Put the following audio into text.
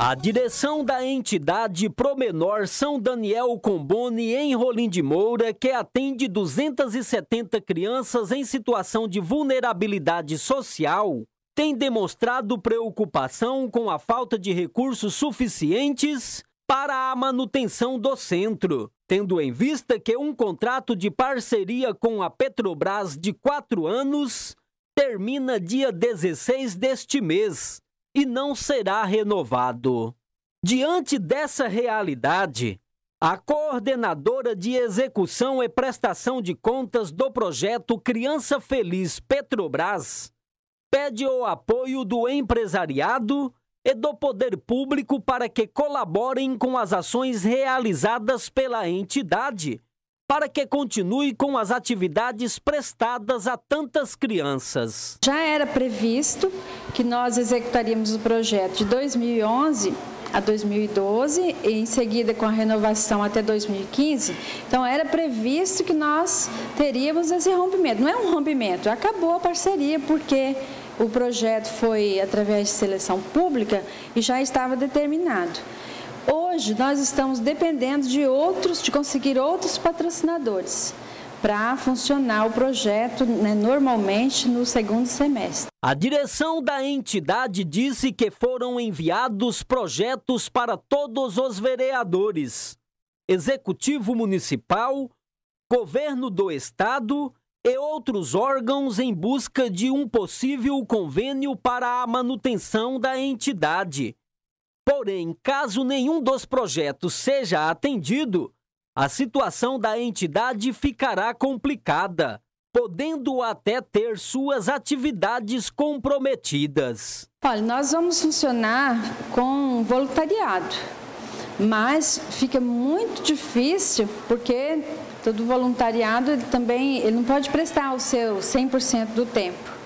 A direção da entidade Promenor São Daniel Comboni, em Rolim de Moura, que atende 270 crianças em situação de vulnerabilidade social, tem demonstrado preocupação com a falta de recursos suficientes para a manutenção do centro, tendo em vista que um contrato de parceria com a Petrobras de quatro anos termina dia 16 deste mês e não será renovado. Diante dessa realidade, a coordenadora de execução e prestação de contas do projeto Criança Feliz Petrobras pede o apoio do empresariado e do poder público para que colaborem com as ações realizadas pela entidade para que continue com as atividades prestadas a tantas crianças. Já era previsto que nós executaríamos o projeto de 2011 a 2012 e em seguida com a renovação até 2015. Então era previsto que nós teríamos esse rompimento. Não é um rompimento, acabou a parceria porque o projeto foi através de seleção pública e já estava determinado. Hoje nós estamos dependendo de outros, de conseguir outros patrocinadores para funcionar o projeto né, normalmente no segundo semestre. A direção da entidade disse que foram enviados projetos para todos os vereadores, executivo municipal, governo do estado e outros órgãos em busca de um possível convênio para a manutenção da entidade. Porém, caso nenhum dos projetos seja atendido, a situação da entidade ficará complicada, podendo até ter suas atividades comprometidas. Olha, nós vamos funcionar com voluntariado, mas fica muito difícil porque todo voluntariado ele também ele não pode prestar o seu 100% do tempo.